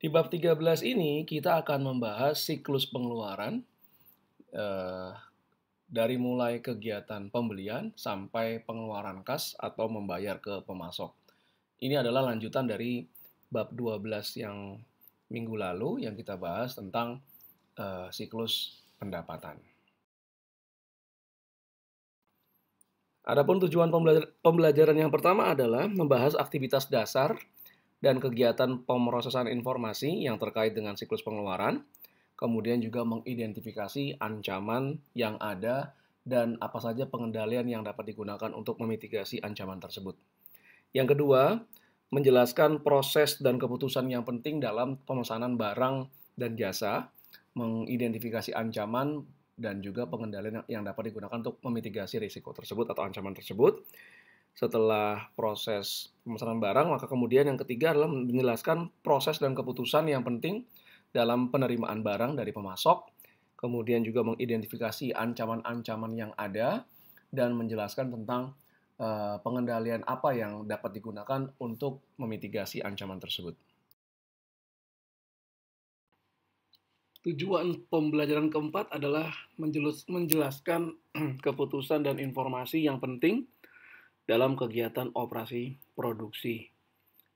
Di bab 13 ini kita akan membahas siklus pengeluaran eh, dari mulai kegiatan pembelian sampai pengeluaran kas atau membayar ke pemasok. Ini adalah lanjutan dari bab 12 yang minggu lalu yang kita bahas tentang eh, siklus pendapatan. Adapun tujuan pembelajaran yang pertama adalah membahas aktivitas dasar dan kegiatan pemrosesan informasi yang terkait dengan siklus pengeluaran, kemudian juga mengidentifikasi ancaman yang ada dan apa saja pengendalian yang dapat digunakan untuk memitigasi ancaman tersebut. Yang kedua, menjelaskan proses dan keputusan yang penting dalam pemesanan barang dan jasa, mengidentifikasi ancaman dan juga pengendalian yang dapat digunakan untuk memitigasi risiko tersebut atau ancaman tersebut setelah proses pemesanan barang, maka kemudian yang ketiga adalah menjelaskan proses dan keputusan yang penting dalam penerimaan barang dari pemasok, kemudian juga mengidentifikasi ancaman-ancaman yang ada dan menjelaskan tentang uh, pengendalian apa yang dapat digunakan untuk memitigasi ancaman tersebut. Tujuan pembelajaran keempat adalah menjelaskan keputusan dan informasi yang penting dalam kegiatan operasi produksi.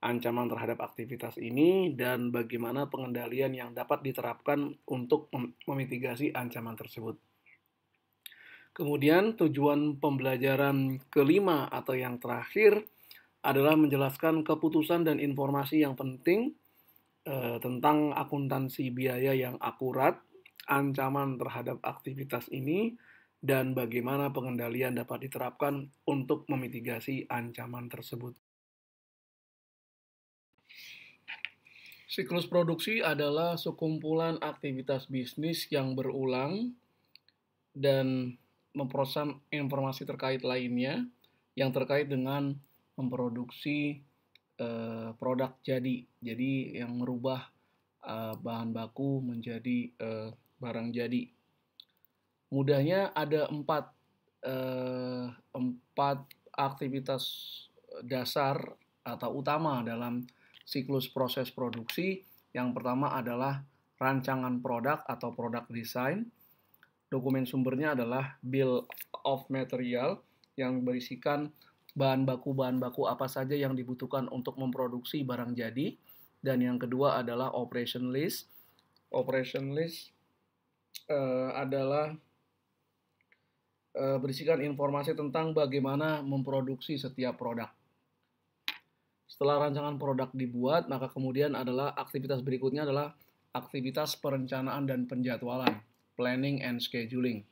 Ancaman terhadap aktivitas ini dan bagaimana pengendalian yang dapat diterapkan untuk memitigasi ancaman tersebut. Kemudian tujuan pembelajaran kelima atau yang terakhir adalah menjelaskan keputusan dan informasi yang penting eh, tentang akuntansi biaya yang akurat, ancaman terhadap aktivitas ini, dan bagaimana pengendalian dapat diterapkan untuk memitigasi ancaman tersebut. Siklus produksi adalah sekumpulan aktivitas bisnis yang berulang dan memproses informasi terkait lainnya yang terkait dengan memproduksi uh, produk jadi, jadi yang merubah uh, bahan baku menjadi uh, barang jadi mudahnya ada empat eh, empat aktivitas dasar atau utama dalam siklus proses produksi. Yang pertama adalah rancangan produk atau produk design. Dokumen sumbernya adalah bill of material yang berisikan bahan baku bahan baku apa saja yang dibutuhkan untuk memproduksi barang jadi. Dan yang kedua adalah operation list. Operation list uh, adalah Eh, berisikan informasi tentang bagaimana memproduksi setiap produk. Setelah rancangan produk dibuat, maka kemudian adalah aktivitas berikutnya adalah aktivitas perencanaan dan penjadwalan, planning and scheduling.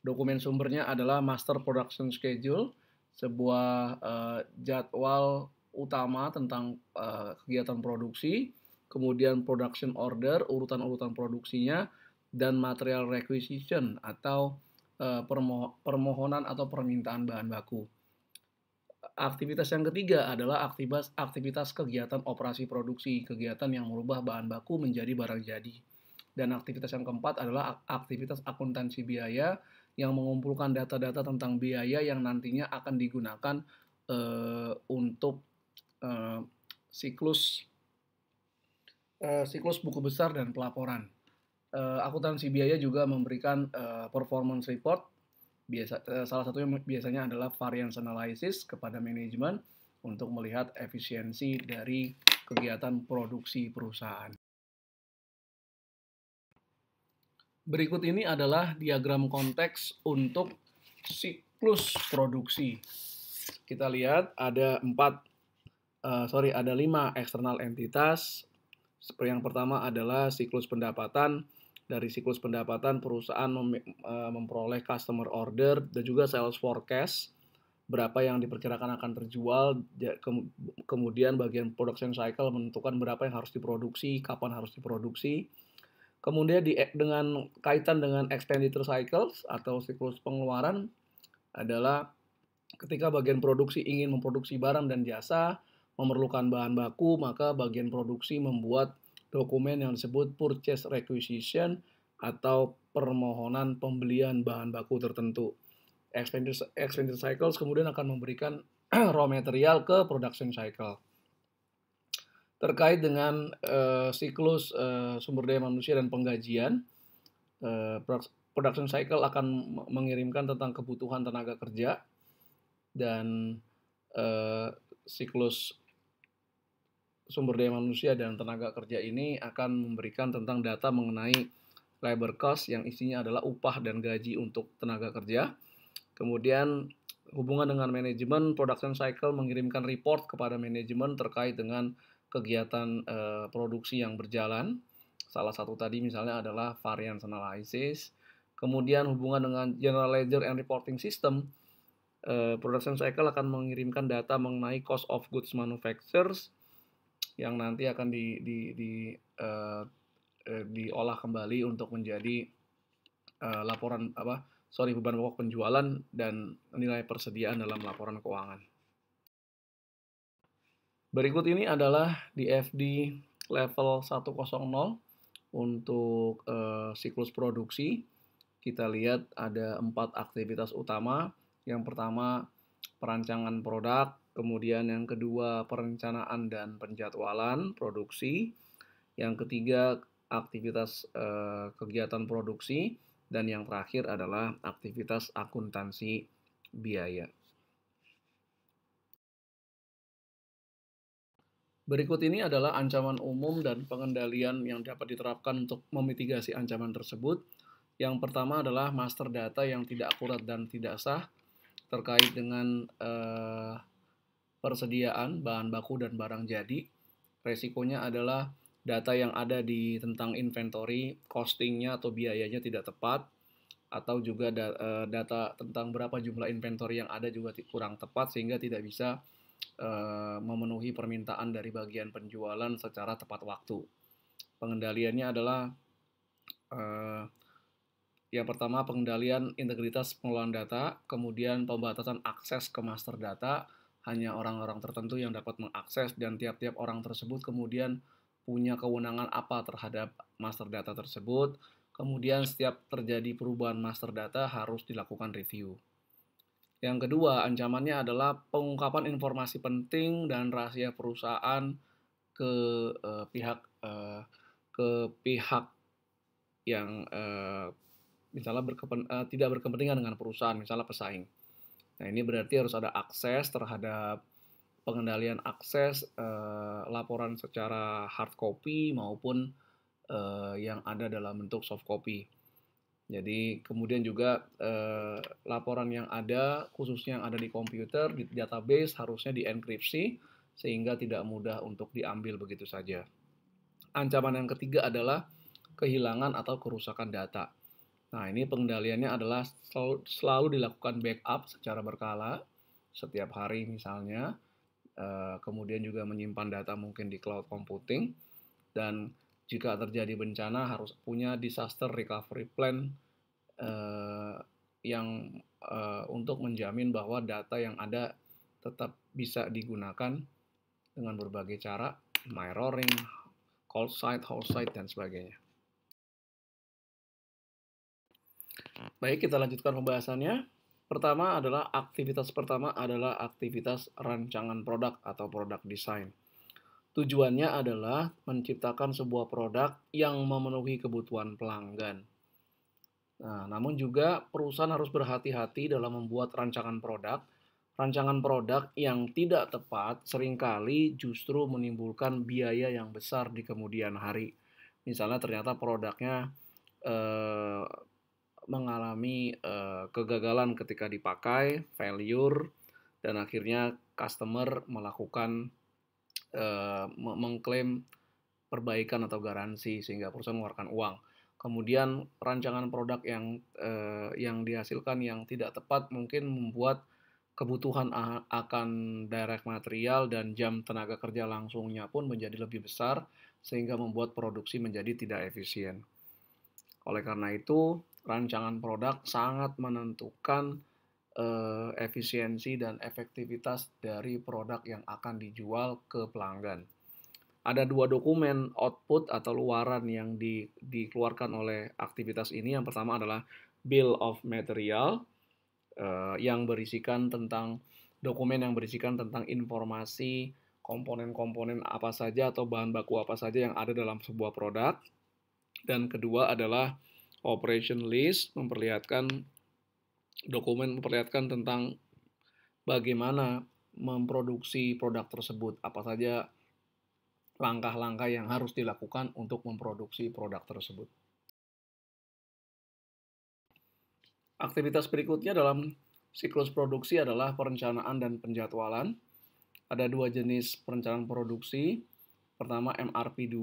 Dokumen sumbernya adalah Master Production Schedule, sebuah uh, jadwal utama tentang uh, kegiatan produksi, kemudian production order, urutan-urutan produksinya, dan material requisition atau Eh, permohonan atau permintaan bahan baku. Aktivitas yang ketiga adalah aktivitas aktivitas kegiatan operasi produksi, kegiatan yang merubah bahan baku menjadi barang jadi. Dan aktivitas yang keempat adalah aktivitas akuntansi biaya yang mengumpulkan data-data tentang biaya yang nantinya akan digunakan uh, untuk uh, siklus uh, siklus buku besar dan pelaporan uh, eh, akuntansi biaya juga memberikan uh, performance report. Biasa, uh, salah satunya biasanya adalah variance analysis kepada manajemen untuk melihat efisiensi dari kegiatan produksi perusahaan. Berikut ini adalah diagram konteks untuk siklus produksi. Kita lihat ada empat, uh, sorry ada lima eksternal entitas. Yang pertama adalah siklus pendapatan, dari siklus pendapatan perusahaan eh, memperoleh customer order dan juga sales forecast berapa yang diperkirakan akan terjual kemudian bagian production cycle menentukan berapa yang harus diproduksi kapan harus diproduksi kemudian di, e-, dengan kaitan dengan expenditure cycles atau siklus pengeluaran adalah ketika bagian produksi ingin memproduksi barang dan jasa memerlukan bahan baku maka bagian produksi membuat dokumen yang disebut purchase requisition atau permohonan pembelian bahan baku tertentu. Expenditure, cycles kemudian akan memberikan raw material ke production cycle. Terkait dengan uh, siklus uh, sumber daya manusia dan penggajian, uh, production cycle akan mengirimkan tentang kebutuhan tenaga kerja dan uh, siklus sumber daya manusia dan tenaga kerja ini akan memberikan tentang data mengenai labor cost yang isinya adalah upah dan gaji untuk tenaga kerja. Kemudian hubungan dengan manajemen production cycle mengirimkan report kepada manajemen terkait dengan kegiatan e, produksi yang berjalan. Salah satu tadi misalnya adalah variance analysis. Kemudian hubungan dengan general ledger and reporting system eh, production cycle akan mengirimkan data mengenai cost of goods manufacturers yang nanti akan di, di, di uh, diolah kembali untuk menjadi uh, laporan apa sorry beban pokok penjualan dan nilai persediaan dalam laporan keuangan. Berikut ini adalah di FD level 100 untuk uh, siklus produksi. Kita lihat ada empat aktivitas utama. Yang pertama perancangan produk, Kemudian yang kedua perencanaan dan penjadwalan produksi. Yang ketiga aktivitas eh, kegiatan produksi dan yang terakhir adalah aktivitas akuntansi biaya. Berikut ini adalah ancaman umum dan pengendalian yang dapat diterapkan untuk memitigasi ancaman tersebut. Yang pertama adalah master data yang tidak akurat dan tidak sah terkait dengan eh, persediaan bahan baku dan barang jadi. Resikonya adalah data yang ada di tentang inventory, costingnya atau biayanya tidak tepat, atau juga da, eh, data tentang berapa jumlah inventory yang ada juga kurang tepat sehingga tidak bisa uh, memenuhi permintaan dari bagian penjualan secara tepat waktu. Pengendaliannya adalah uh, yang pertama pengendalian integritas pengelolaan data, kemudian pembatasan akses ke master data, hanya orang-orang tertentu yang dapat mengakses dan tiap-tiap orang tersebut kemudian punya kewenangan apa terhadap master data tersebut. Kemudian setiap terjadi perubahan master data harus dilakukan review. Yang kedua, ancamannya adalah pengungkapan informasi penting dan rahasia perusahaan ke eh, pihak eh, ke pihak yang eh, misalnya berkepen, eh, tidak berkepentingan dengan perusahaan, misalnya pesaing. Nah, ini berarti harus ada akses terhadap pengendalian akses eh, laporan secara hard copy maupun eh, yang ada dalam bentuk soft copy. Jadi kemudian juga eh, laporan yang ada, khususnya yang ada di komputer, di database harusnya dienkripsi sehingga tidak mudah untuk diambil begitu saja. Ancaman yang ketiga adalah kehilangan atau kerusakan data. Nah, ini pengendaliannya adalah selalu, selalu dilakukan backup secara berkala, setiap hari misalnya, e, kemudian juga menyimpan data mungkin di cloud computing, dan jika terjadi bencana harus punya disaster recovery plan e, yang e, untuk menjamin bahwa data yang ada tetap bisa digunakan dengan berbagai cara, mirroring, cold site, host site, dan sebagainya. Baik, kita lanjutkan pembahasannya. Pertama adalah aktivitas pertama adalah aktivitas rancangan produk atau produk desain Tujuannya adalah menciptakan sebuah produk yang memenuhi kebutuhan pelanggan. Nah, namun juga perusahaan harus berhati-hati dalam membuat rancangan produk. Rancangan produk yang tidak tepat seringkali justru menimbulkan biaya yang besar di kemudian hari. Misalnya ternyata produknya eh, mengalami uh, kegagalan ketika dipakai, failure, dan akhirnya customer melakukan uh, mengklaim perbaikan atau garansi sehingga perusahaan mengeluarkan uang. Kemudian rancangan produk yang uh, yang dihasilkan yang tidak tepat mungkin membuat kebutuhan akan direct material dan jam tenaga kerja langsungnya pun menjadi lebih besar sehingga membuat produksi menjadi tidak efisien. Oleh karena itu, rancangan produk sangat menentukan uh, efisiensi dan efektivitas dari produk yang akan dijual ke pelanggan. Ada dua dokumen output atau luaran yang di, dikeluarkan oleh aktivitas ini. Yang pertama adalah bill of material uh, yang berisikan tentang dokumen yang berisikan tentang informasi komponen-komponen apa saja atau bahan baku apa saja yang ada dalam sebuah produk. Dan kedua adalah operation list memperlihatkan dokumen memperlihatkan tentang bagaimana memproduksi produk tersebut, apa saja langkah-langkah yang harus dilakukan untuk memproduksi produk tersebut. Aktivitas berikutnya dalam siklus produksi adalah perencanaan dan penjadwalan. Ada dua jenis perencanaan produksi. Pertama MRP2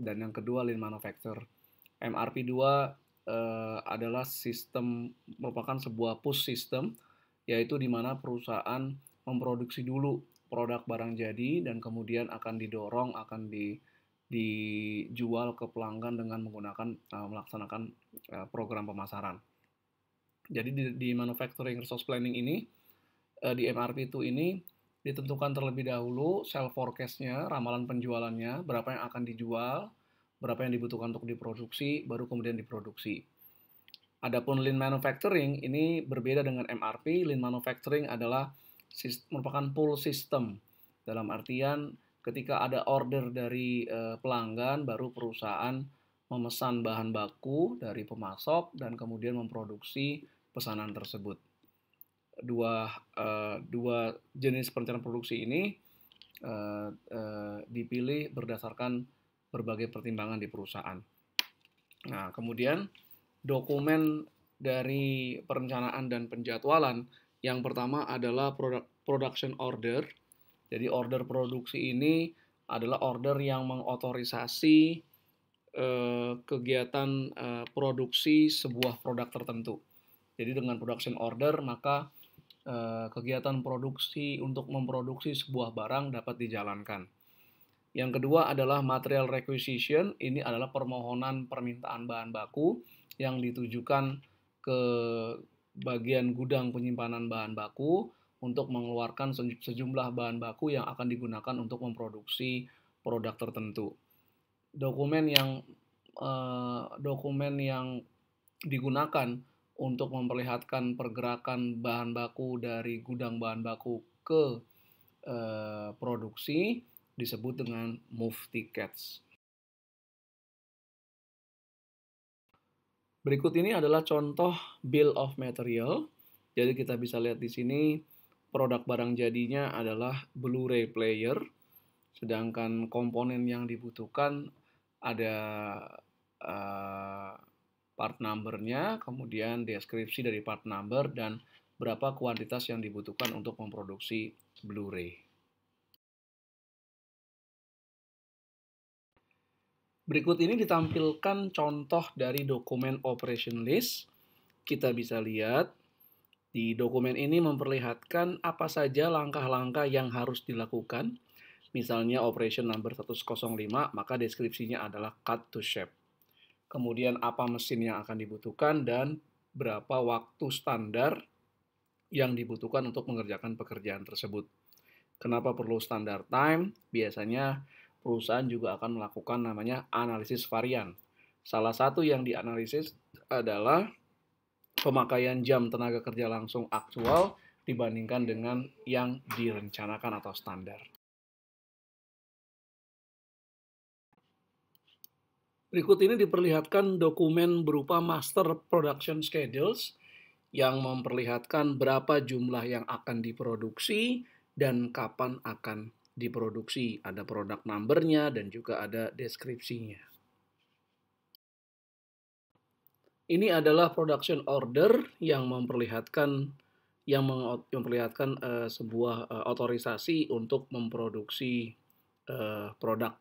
dan yang kedua lean manufacture. MRP2 uh, adalah sistem merupakan sebuah push system yaitu di mana perusahaan memproduksi dulu produk barang jadi dan kemudian akan didorong akan di dijual ke pelanggan dengan menggunakan uh, melaksanakan uh, program pemasaran. Jadi di, di manufacturing resource planning ini uh, di MRP itu ini ditentukan terlebih dahulu sell forecast-nya, ramalan penjualannya, berapa yang akan dijual, berapa yang dibutuhkan untuk diproduksi, baru kemudian diproduksi. Adapun lean manufacturing ini berbeda dengan MRP. Lean manufacturing adalah merupakan pull system. Dalam artian ketika ada order dari eh, pelanggan baru perusahaan memesan bahan baku dari pemasok dan kemudian memproduksi pesanan tersebut. Dua eh, dua jenis perencanaan produksi ini eh, dipilih berdasarkan berbagai pertimbangan di perusahaan. Nah, kemudian dokumen dari perencanaan dan penjadwalan yang pertama adalah production order. Jadi order produksi ini adalah order yang mengotorisasi eh, kegiatan eh, produksi sebuah produk tertentu. Jadi dengan production order maka eh, kegiatan produksi untuk memproduksi sebuah barang dapat dijalankan. Yang kedua adalah material requisition, ini adalah permohonan permintaan bahan baku yang ditujukan ke bagian gudang penyimpanan bahan baku untuk mengeluarkan sejumlah bahan baku yang akan digunakan untuk memproduksi produk tertentu. Dokumen yang eh, dokumen yang digunakan untuk memperlihatkan pergerakan bahan baku dari gudang bahan baku ke eh, produksi disebut dengan move tickets. Berikut ini adalah contoh bill of material. Jadi kita bisa lihat di sini produk barang jadinya adalah Blu-ray player, sedangkan komponen yang dibutuhkan ada uh, part number-nya, kemudian deskripsi dari part number dan berapa kuantitas yang dibutuhkan untuk memproduksi Blu-ray. Berikut ini ditampilkan contoh dari dokumen operation list. Kita bisa lihat di dokumen ini memperlihatkan apa saja langkah-langkah yang harus dilakukan. Misalnya operation number 105, maka deskripsinya adalah cut to shape. Kemudian apa mesin yang akan dibutuhkan dan berapa waktu standar yang dibutuhkan untuk mengerjakan pekerjaan tersebut. Kenapa perlu standar time? Biasanya perusahaan juga akan melakukan namanya analisis varian. Salah satu yang dianalisis adalah pemakaian jam tenaga kerja langsung aktual dibandingkan dengan yang direncanakan atau standar. Berikut ini diperlihatkan dokumen berupa master production schedules yang memperlihatkan berapa jumlah yang akan diproduksi dan kapan akan diproduksi. Ada produk numbernya dan juga ada deskripsinya. Ini adalah production order yang memperlihatkan yang memperlihatkan uh, sebuah uh, otorisasi untuk memproduksi uh, produk.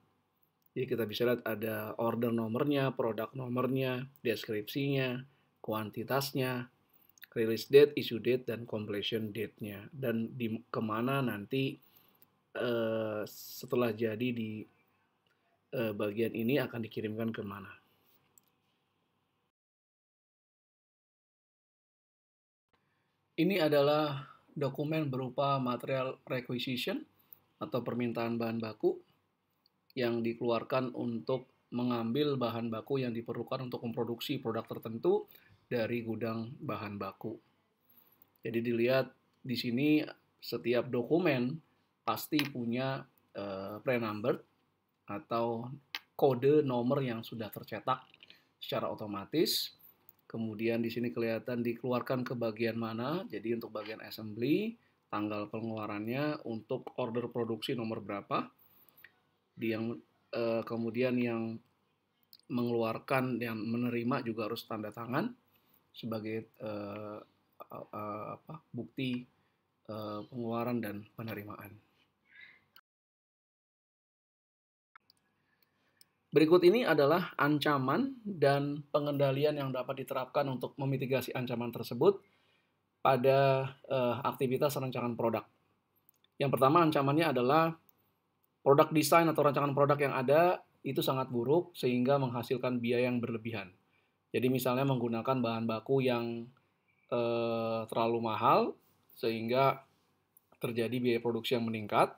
Jadi kita bisa lihat ada order nomornya, produk nomornya, deskripsinya, kuantitasnya, release date, issue date, dan completion date-nya. Dan di kemana nanti Eh, setelah jadi di uh, bagian ini akan dikirimkan ke mana. Ini adalah dokumen berupa material requisition atau permintaan bahan baku yang dikeluarkan untuk mengambil bahan baku yang diperlukan untuk memproduksi produk tertentu dari gudang bahan baku. Jadi dilihat di sini setiap dokumen pasti punya uh, eh, pre number atau kode nomor yang sudah tercetak secara otomatis. Kemudian di sini kelihatan dikeluarkan ke bagian mana. Jadi untuk bagian assembly, tanggal pengeluarannya untuk order produksi nomor berapa. Di yang uh, kemudian yang mengeluarkan yang menerima juga harus tanda tangan sebagai uh, uh, apa, bukti pengeluaran dan penerimaan. Berikut ini adalah ancaman dan pengendalian yang dapat diterapkan untuk memitigasi ancaman tersebut pada uh, aktivitas rancangan produk. Yang pertama ancamannya adalah produk desain atau rancangan produk yang ada itu sangat buruk sehingga menghasilkan biaya yang berlebihan. Jadi misalnya menggunakan bahan baku yang uh, terlalu mahal sehingga terjadi biaya produksi yang meningkat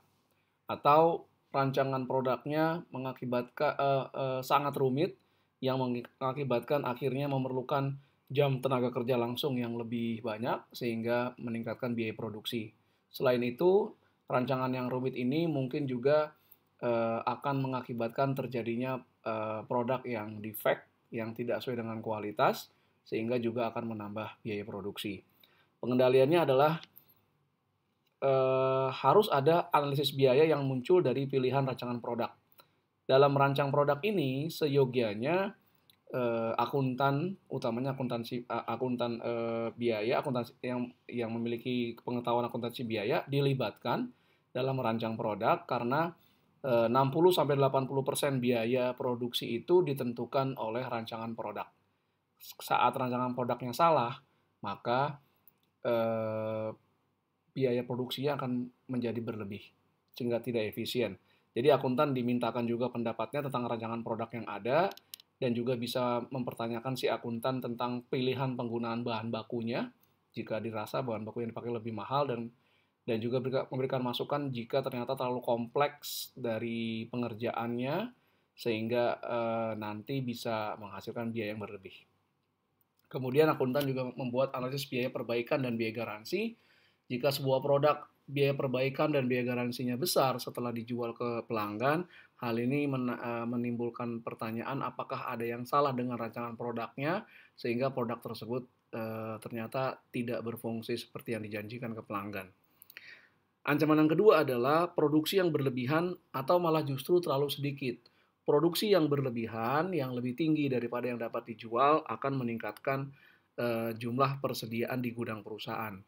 atau rancangan produknya mengakibatkan uh, uh, sangat rumit yang mengakibatkan akhirnya memerlukan jam tenaga kerja langsung yang lebih banyak sehingga meningkatkan biaya produksi. Selain itu, rancangan yang rumit ini mungkin juga uh, akan mengakibatkan terjadinya uh, produk yang defect yang tidak sesuai dengan kualitas sehingga juga akan menambah biaya produksi. Pengendaliannya adalah eh, harus ada analisis biaya yang muncul dari pilihan rancangan produk. Dalam rancang produk ini, seyogianya eh, akuntan, utamanya akuntansi akuntan eh, biaya, akuntansi yang yang memiliki pengetahuan akuntansi biaya dilibatkan dalam merancang produk karena 60 eh, 80% biaya produksi itu ditentukan oleh rancangan produk. Saat rancangan produknya salah, maka eh, biaya produksinya akan menjadi berlebih, sehingga tidak efisien. Jadi akuntan dimintakan juga pendapatnya tentang rancangan produk yang ada, dan juga bisa mempertanyakan si akuntan tentang pilihan penggunaan bahan bakunya, jika dirasa bahan baku yang dipakai lebih mahal, dan dan juga memberikan masukan jika ternyata terlalu kompleks dari pengerjaannya, sehingga eh, nanti bisa menghasilkan biaya yang berlebih. Kemudian akuntan juga membuat analisis biaya perbaikan dan biaya garansi, jika sebuah produk biaya perbaikan dan biaya garansinya besar setelah dijual ke pelanggan, hal ini men e, menimbulkan pertanyaan apakah ada yang salah dengan rancangan produknya sehingga produk tersebut e, ternyata tidak berfungsi seperti yang dijanjikan ke pelanggan. Ancaman yang kedua adalah produksi yang berlebihan atau malah justru terlalu sedikit. Produksi yang berlebihan yang lebih tinggi daripada yang dapat dijual akan meningkatkan e, jumlah persediaan di gudang perusahaan.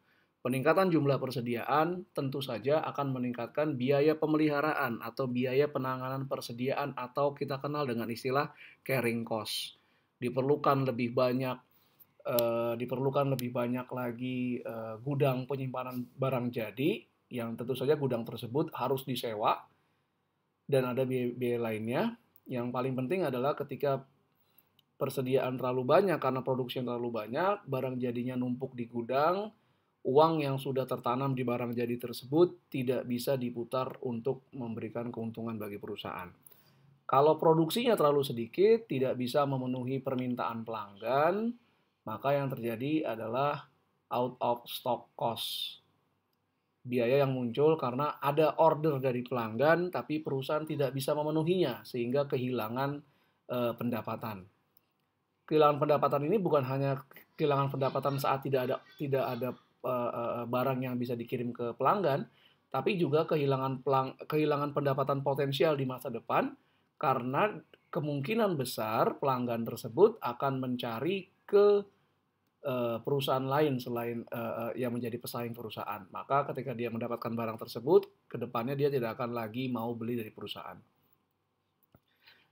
Peningkatan jumlah persediaan tentu saja akan meningkatkan biaya pemeliharaan atau biaya penanganan persediaan atau kita kenal dengan istilah carrying cost. Diperlukan lebih banyak uh, diperlukan lebih banyak lagi uh, gudang penyimpanan barang jadi yang tentu saja gudang tersebut harus disewa dan ada biaya-biaya lainnya. Yang paling penting adalah ketika persediaan terlalu banyak karena produksi yang terlalu banyak, barang jadinya numpuk di gudang, uang yang sudah tertanam di barang jadi tersebut tidak bisa diputar untuk memberikan keuntungan bagi perusahaan. Kalau produksinya terlalu sedikit, tidak bisa memenuhi permintaan pelanggan, maka yang terjadi adalah out of stock cost. Biaya yang muncul karena ada order dari pelanggan, tapi perusahaan tidak bisa memenuhinya, sehingga kehilangan e, pendapatan. Kehilangan pendapatan ini bukan hanya kehilangan pendapatan saat tidak ada tidak ada Eh, eh, eh, barang yang bisa dikirim ke pelanggan, tapi juga kehilangan pelang kehilangan pendapatan potensial di masa depan karena kemungkinan besar pelanggan tersebut akan mencari ke perusahaan lain selain yang menjadi pesaing perusahaan. Maka ketika dia mendapatkan barang tersebut, kedepannya dia tidak akan lagi mau beli dari perusahaan.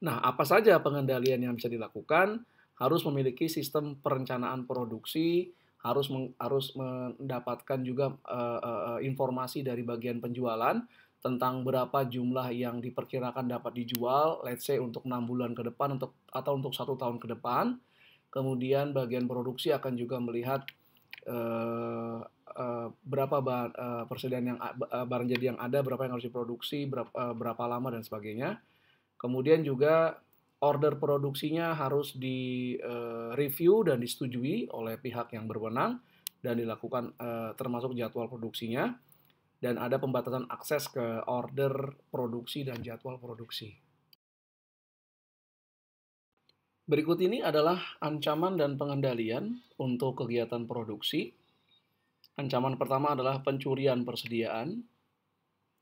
Nah, apa saja pengendalian yang bisa dilakukan? Harus memiliki sistem perencanaan produksi, harus meng, harus mendapatkan juga uh, uh, informasi dari bagian penjualan tentang berapa jumlah yang diperkirakan dapat dijual, let's say untuk enam bulan ke depan untuk atau untuk satu tahun ke depan. Kemudian bagian produksi akan juga melihat uh, uh, berapa uh, persediaan yang uh, barang jadi yang ada, berapa yang harus diproduksi, berapa, uh, berapa lama dan sebagainya. Kemudian juga order produksinya harus di uh, review dan disetujui oleh pihak yang berwenang dan dilakukan uh, termasuk jadwal produksinya dan ada pembatasan akses ke order produksi dan jadwal produksi. Berikut ini adalah ancaman dan pengendalian untuk kegiatan produksi. Ancaman pertama adalah pencurian persediaan.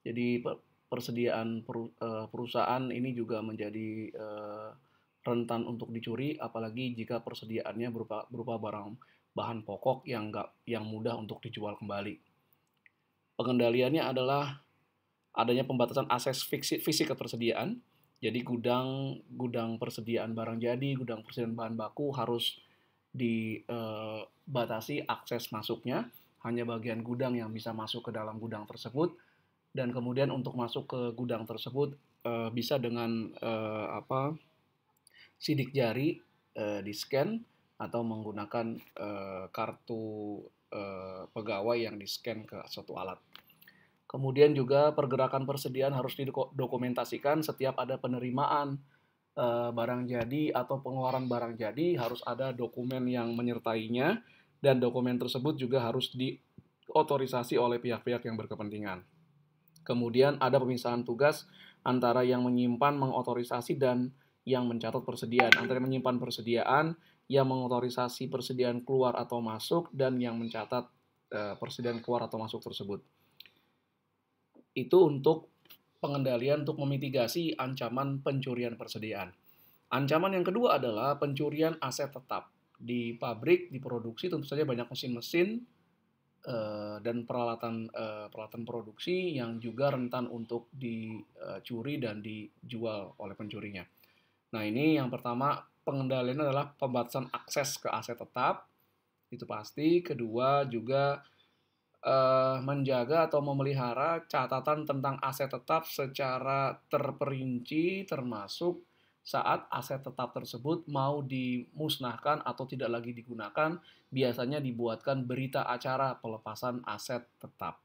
Jadi persediaan eh, perusahaan ini juga menjadi eh, rentan untuk dicuri apalagi jika persediaannya berupa berupa barang bahan pokok yang enggak yang mudah untuk dijual kembali. Pengendaliannya adalah adanya pembatasan akses fisik, fisik persediaan. Jadi gudang gudang persediaan barang jadi, gudang persediaan bahan baku harus dibatasi eh, akses masuknya. Hanya bagian gudang yang bisa masuk ke dalam gudang tersebut dan kemudian untuk masuk ke gudang tersebut uh, bisa dengan uh, apa sidik jari uh, di scan atau menggunakan uh, kartu uh, pegawai yang di scan ke suatu alat. Kemudian juga pergerakan persediaan harus didokumentasikan setiap ada penerimaan uh, barang jadi atau pengeluaran barang jadi harus ada dokumen yang menyertainya dan dokumen tersebut juga harus diotorisasi oleh pihak-pihak yang berkepentingan. Kemudian ada pemisahan tugas antara yang menyimpan, mengotorisasi, dan yang mencatat persediaan. Antara yang menyimpan persediaan, yang mengotorisasi persediaan keluar atau masuk, dan yang mencatat eh, persediaan keluar atau masuk tersebut. Itu untuk pengendalian untuk memitigasi ancaman pencurian persediaan. Ancaman yang kedua adalah pencurian aset tetap. Di pabrik, di produksi tentu saja banyak mesin-mesin, Eh, dan peralatan eh, peralatan produksi yang juga rentan untuk dicuri dan dijual oleh pencurinya. Nah, ini yang pertama pengendalian adalah pembatasan akses ke aset tetap itu pasti. Kedua juga eh, menjaga atau memelihara catatan tentang aset tetap secara terperinci termasuk saat aset tetap tersebut mau dimusnahkan atau tidak lagi digunakan, biasanya dibuatkan berita acara pelepasan aset tetap.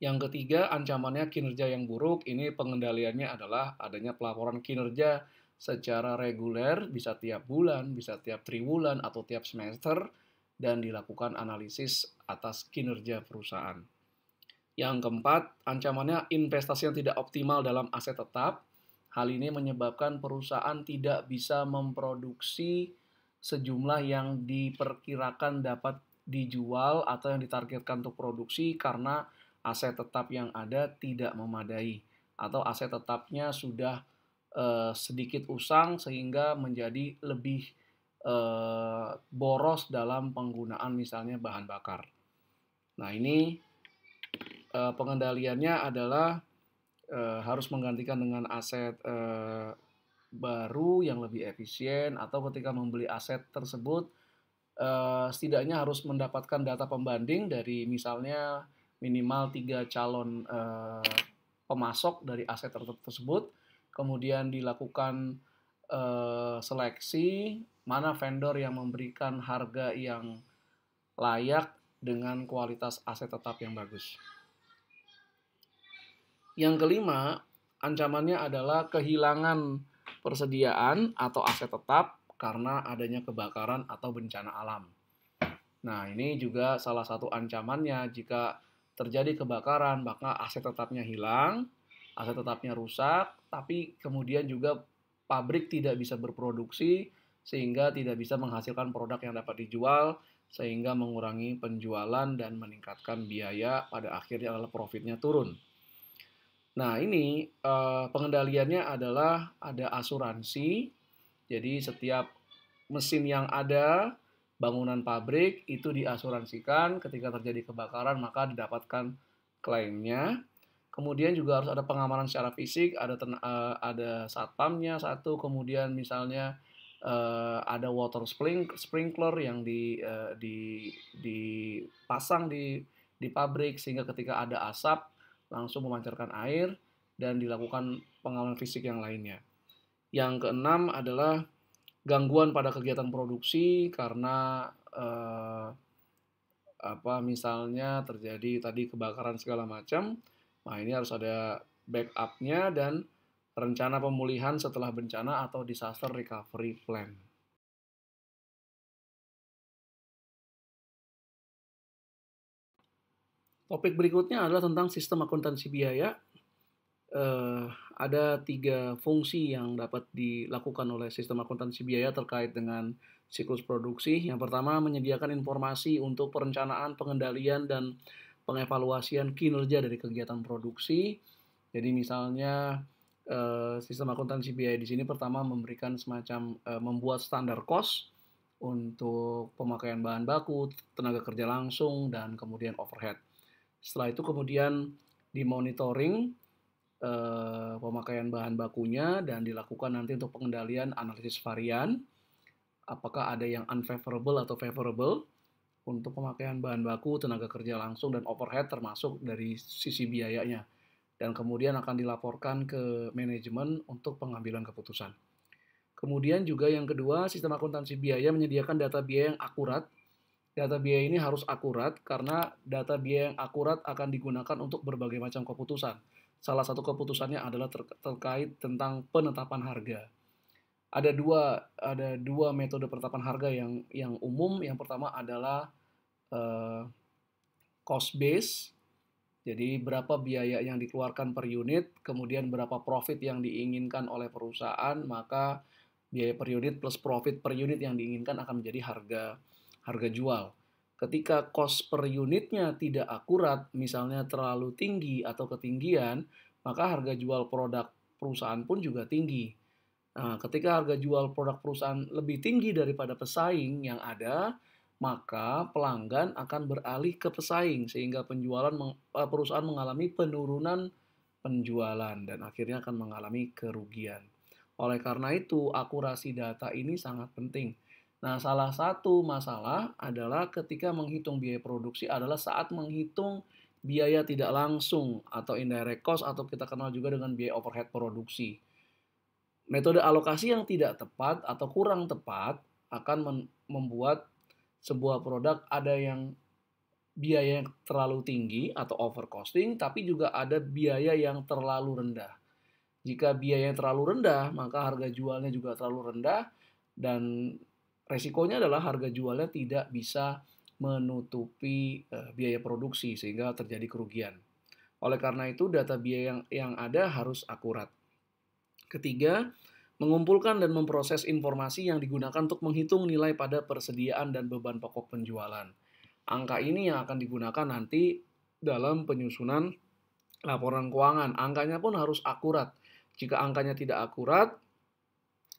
Yang ketiga, ancamannya kinerja yang buruk. Ini pengendaliannya adalah adanya pelaporan kinerja secara reguler, bisa tiap bulan, bisa tiap triwulan, atau tiap semester, dan dilakukan analisis atas kinerja perusahaan. Yang keempat, ancamannya investasi yang tidak optimal dalam aset tetap. Hal ini menyebabkan perusahaan tidak bisa memproduksi sejumlah yang diperkirakan dapat dijual atau yang ditargetkan untuk produksi karena aset tetap yang ada tidak memadai atau aset tetapnya sudah eh, sedikit usang sehingga menjadi lebih eh, boros dalam penggunaan misalnya bahan bakar. Nah ini eh, pengendaliannya adalah Eh, harus menggantikan dengan aset uh, baru yang lebih efisien atau ketika membeli aset tersebut uh, setidaknya harus mendapatkan data pembanding dari misalnya minimal tiga calon uh, pemasok dari aset tersebut kemudian dilakukan uh, seleksi mana vendor yang memberikan harga yang layak dengan kualitas aset tetap yang bagus. Yang kelima, ancamannya adalah kehilangan persediaan atau aset tetap karena adanya kebakaran atau bencana alam. Nah, ini juga salah satu ancamannya jika terjadi kebakaran, maka aset tetapnya hilang, aset tetapnya rusak, tapi kemudian juga pabrik tidak bisa berproduksi sehingga tidak bisa menghasilkan produk yang dapat dijual sehingga mengurangi penjualan dan meningkatkan biaya pada akhirnya adalah profitnya turun. Nah, ini uh, pengendaliannya adalah ada asuransi. Jadi setiap mesin yang ada bangunan pabrik itu diasuransikan ketika terjadi kebakaran maka didapatkan klaimnya. Kemudian juga harus ada pengamanan secara fisik, ada ten, uh, eh, ada satpamnya satu, kemudian misalnya uh, ada water sprinkler yang di uh, di dipasang di di pabrik sehingga ketika ada asap langsung memancarkan air, dan dilakukan pengalaman fisik yang lainnya. Yang keenam adalah gangguan pada kegiatan produksi karena eh, apa misalnya terjadi tadi kebakaran segala macam. Nah, ini harus ada backupnya dan rencana pemulihan setelah bencana atau disaster recovery plan. Topik berikutnya adalah tentang sistem akuntansi biaya. Uh, ada tiga fungsi yang dapat dilakukan oleh sistem akuntansi biaya terkait dengan siklus produksi. Yang pertama, menyediakan informasi untuk perencanaan, pengendalian, dan pengevaluasian kinerja dari kegiatan produksi. Jadi misalnya eh, sistem akuntansi biaya di sini pertama memberikan semacam eh, membuat standar cost untuk pemakaian bahan baku, tenaga kerja langsung, dan kemudian overhead. Setelah itu kemudian dimonitoring eh, pemakaian bahan bakunya dan dilakukan nanti untuk pengendalian analisis varian. Apakah ada yang unfavorable atau favorable untuk pemakaian bahan baku, tenaga kerja langsung, dan overhead termasuk dari sisi biayanya. Dan kemudian akan dilaporkan ke manajemen untuk pengambilan keputusan. Kemudian juga yang kedua, sistem akuntansi biaya menyediakan data biaya yang akurat Data biaya ini harus akurat karena data biaya yang akurat akan digunakan untuk berbagai macam keputusan. Salah satu keputusannya adalah ter terkait tentang penetapan harga. Ada dua ada dua metode penetapan harga yang yang umum. Yang pertama adalah uh, cost base. Jadi berapa biaya yang dikeluarkan per unit, kemudian berapa profit yang diinginkan oleh perusahaan, maka biaya per unit plus profit per unit yang diinginkan akan menjadi harga harga jual. Ketika cost per unitnya tidak akurat, misalnya terlalu tinggi atau ketinggian, maka harga jual produk perusahaan pun juga tinggi. Nah, ketika harga jual produk perusahaan lebih tinggi daripada pesaing yang ada, maka pelanggan akan beralih ke pesaing sehingga penjualan eh, perusahaan mengalami penurunan penjualan dan akhirnya akan mengalami kerugian. Oleh karena itu, akurasi data ini sangat penting. Nah, salah satu masalah adalah ketika menghitung biaya produksi adalah saat menghitung biaya tidak langsung atau indirect cost atau kita kenal juga dengan biaya overhead produksi. Metode alokasi yang tidak tepat atau kurang tepat akan membuat sebuah produk ada yang biaya yang terlalu tinggi atau overcosting, tapi juga ada biaya yang terlalu rendah. Jika biaya yang terlalu rendah, maka harga jualnya juga terlalu rendah dan Resikonya adalah harga jualnya tidak bisa menutupi uh, biaya produksi sehingga terjadi kerugian. Oleh karena itu data biaya yang yang ada harus akurat. Ketiga, mengumpulkan dan memproses informasi yang digunakan untuk menghitung nilai pada persediaan dan beban pokok penjualan. Angka ini yang akan digunakan nanti dalam penyusunan laporan keuangan. Angkanya pun harus akurat. Jika angkanya tidak akurat,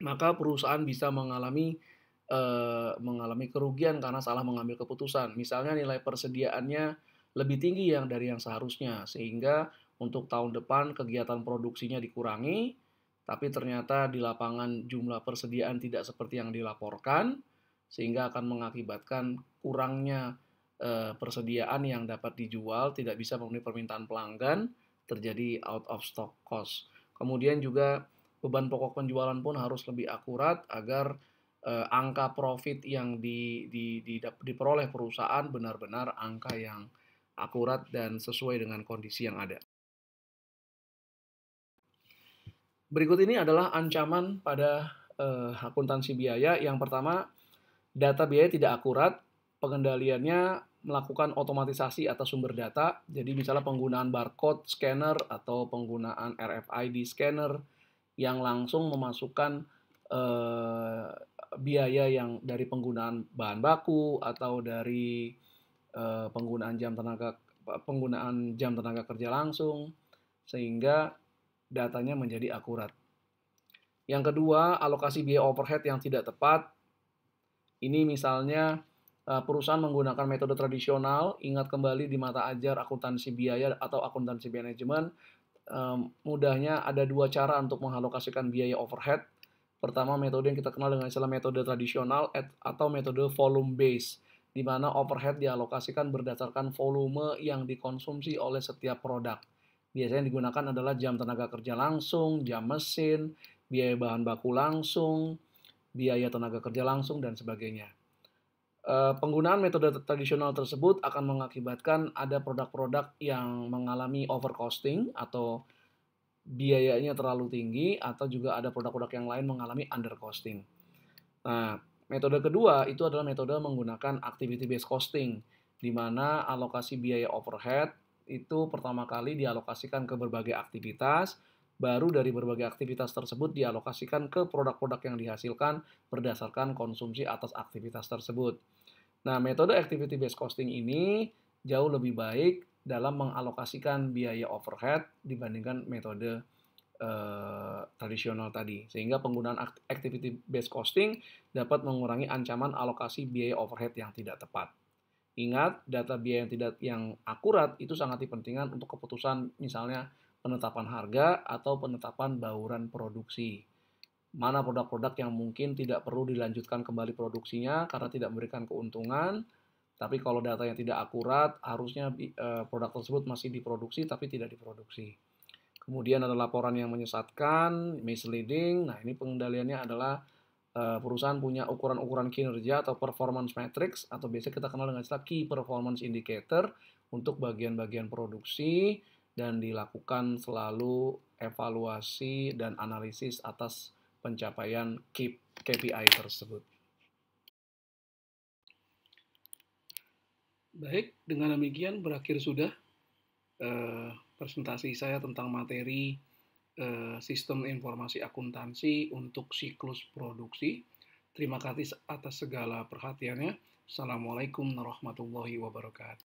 maka perusahaan bisa mengalami e, mengalami kerugian karena salah mengambil keputusan. Misalnya nilai persediaannya lebih tinggi yang dari yang seharusnya sehingga untuk tahun depan kegiatan produksinya dikurangi tapi ternyata di lapangan jumlah persediaan tidak seperti yang dilaporkan sehingga akan mengakibatkan kurangnya e, persediaan yang dapat dijual tidak bisa memenuhi permintaan pelanggan terjadi out of stock cost. Kemudian juga beban pokok penjualan pun harus lebih akurat agar uh, angka profit yang di, di, di, diperoleh perusahaan benar-benar angka yang akurat dan sesuai dengan kondisi yang ada. Berikut ini adalah ancaman pada uh, akuntansi biaya. Yang pertama, data biaya tidak akurat, pengendaliannya melakukan otomatisasi atas sumber data. Jadi misalnya penggunaan barcode scanner atau penggunaan RFID scanner yang langsung memasukkan eh, biaya yang dari penggunaan bahan baku atau dari uh, penggunaan jam tenaga penggunaan jam tenaga kerja langsung sehingga datanya menjadi akurat. Yang kedua, alokasi biaya overhead yang tidak tepat. Ini misalnya eh, perusahaan menggunakan metode tradisional, ingat kembali di mata ajar akuntansi biaya atau akuntansi manajemen, eh, mudahnya ada dua cara untuk mengalokasikan biaya overhead. Pertama, metode yang kita kenal dengan istilah metode tradisional atau metode volume base di mana overhead dialokasikan berdasarkan volume yang dikonsumsi oleh setiap produk. Biasanya yang digunakan adalah jam tenaga kerja langsung, jam mesin, biaya bahan baku langsung, biaya tenaga kerja langsung, dan sebagainya. Eh, penggunaan metode tradisional tersebut akan mengakibatkan ada produk-produk yang mengalami overcosting atau biayanya terlalu tinggi atau juga ada produk-produk yang lain mengalami under costing. Nah, metode kedua itu adalah metode menggunakan activity based costing di mana alokasi biaya overhead itu pertama kali dialokasikan ke berbagai aktivitas, baru dari berbagai aktivitas tersebut dialokasikan ke produk-produk yang dihasilkan berdasarkan konsumsi atas aktivitas tersebut. Nah, metode activity based costing ini jauh lebih baik dalam mengalokasikan biaya overhead dibandingkan metode uh, tradisional tadi. Sehingga penggunaan activity based costing dapat mengurangi ancaman alokasi biaya overhead yang tidak tepat. Ingat, data biaya yang tidak yang akurat itu sangat dipentingkan untuk keputusan misalnya penetapan harga atau penetapan bauran produksi. Mana produk-produk yang mungkin tidak perlu dilanjutkan kembali produksinya karena tidak memberikan keuntungan, tapi kalau datanya tidak akurat, harusnya eh, produk tersebut masih diproduksi tapi tidak diproduksi. Kemudian ada laporan yang menyesatkan, misleading. Nah, ini pengendaliannya adalah eh, perusahaan punya ukuran-ukuran kinerja atau performance metrics atau biasa kita kenal dengan istilah key performance indicator untuk bagian-bagian produksi dan dilakukan selalu evaluasi dan analisis atas pencapaian KPI tersebut. Baik, dengan demikian berakhir sudah eh, presentasi saya tentang materi eh, sistem informasi akuntansi untuk siklus produksi. Terima kasih atas segala perhatiannya. Assalamualaikum warahmatullahi wabarakatuh.